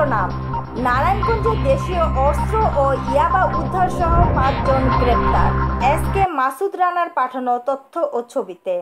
শিরোনাম নারায়ণগঞ্জে দেশীয় অস্ত্র ও ইয়াবা উদ্ধার সহ পাঁচজন গ্রেপ্তার এস কে মাসুদ রানার পাঠানো তথ্য ও ছবিতে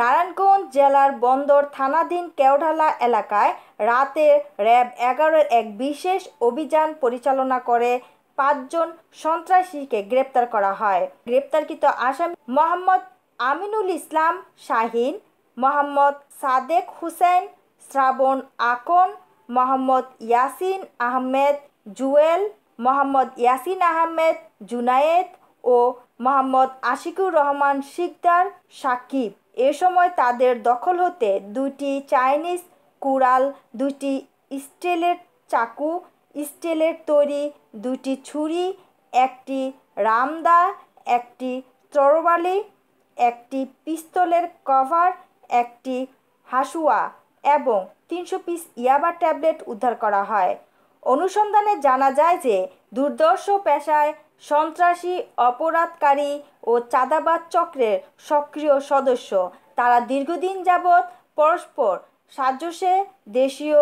নারায়ণগঞ্জ জেলার বন্দর থানাধীন কেওঢালা এলাকায় রাতে র্যাব এগারোর এক বিশেষ অভিযান পরিচালনা করে পাঁচজন সন্ত্রাসীকে গ্রেপ্তার করা হয় গ্রেপ্তারকৃত আসামি মোহাম্মদ আমিনুল ইসলাম শাহিন মোহাম্মদ সাদেক হুসেন শ্রাবণ আকন মোহাম্মদ ইয়াসিন আহমেদ জুয়েল মোহাম্মদ ইয়াসিন আহমেদ জুনায়েদ ও মোহাম্মদ আশিকুর রহমান শিকদার সাকিব এ সময় তাদের দখল হতে দুটি চাইনিজ কুড়াল দুটি স্টিলের চাকু স্টিলের তৈরি দুটি ছুরি একটি রামদা একটি তরবালি একটি পিস্তলের কভার একটি হাসুয়া এবং তিনশো পিস ইয়াবা ট্যাবলেট উদ্ধার করা হয় অনুসন্ধানে জানা যায় যে দুর্দর্শ পেশায় সন্ত্রাসী অপরাধকারী ও চাঁদাবাদ চক্রের সক্রিয় সদস্য তারা দীর্ঘদিন যাবৎ পরস্পর সাজসে দেশীয়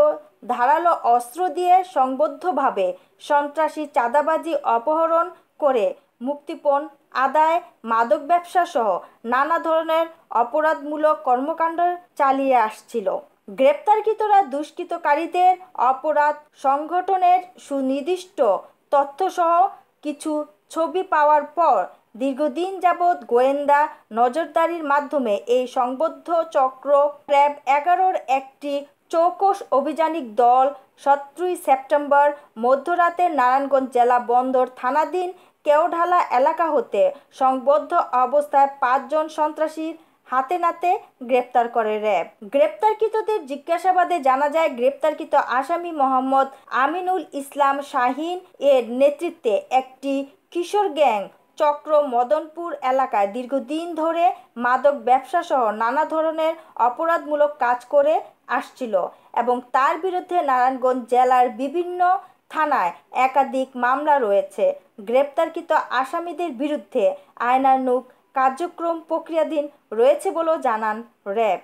ধারালো অস্ত্র দিয়ে সংবদ্ধভাবে সন্ত্রাসী চাঁদাবাজি অপহরণ করে মুক্তিপণ আদায় মাদক ব্যবসা সহ নানা ধরনের অপরাধমূলক কর্মকাণ্ড চালিয়ে আসছিল গ্রেপ্তারকৃতরা দুষ্কৃতকারীদের অপরাধ সংগঠনের সুনির্দিষ্ট তথ্যসহ কিছু ছবি পাওয়ার পর দীর্ঘদিন যাবৎ গোয়েন্দা নজরদারির মাধ্যমে এই সংবদ্ধ চক্র র্যাব এগারোর একটি চৌকস অভিযানিক দল সতেরোই সেপ্টেম্বর মধ্যরাতে নারায়ণগঞ্জ জেলা বন্দর থানাধীন কেওঢালা এলাকা হতে সংবদ্ধ অবস্থায় পাঁচজন সন্ত্রাসীর হাতে নাতে গ্রেপ্তার করে র্যাব গ্রেপ্তারকৃতদের জিজ্ঞাসাবাদে জানা যায় গ্রেপ্তারকৃত আসামি মোহাম্মদ আমিনুল ইসলাম শাহিন এর নেতৃত্বে একটি কিশোর গ্যাং চক্র মদনপুর এলাকায় দীর্ঘদিন ধরে মাদক ব্যবসাসহ নানা ধরনের অপরাধমূলক কাজ করে আসছিল এবং তার বিরুদ্ধে নারায়ণগঞ্জ জেলার বিভিন্ন থানায় একাধিক মামলা রয়েছে গ্রেপ্তারকৃত আসামিদের বিরুদ্ধে আয়নানুক কার্যক্রম প্রক্রিয়াধীন রয়েছে বলেও জানান র্যাব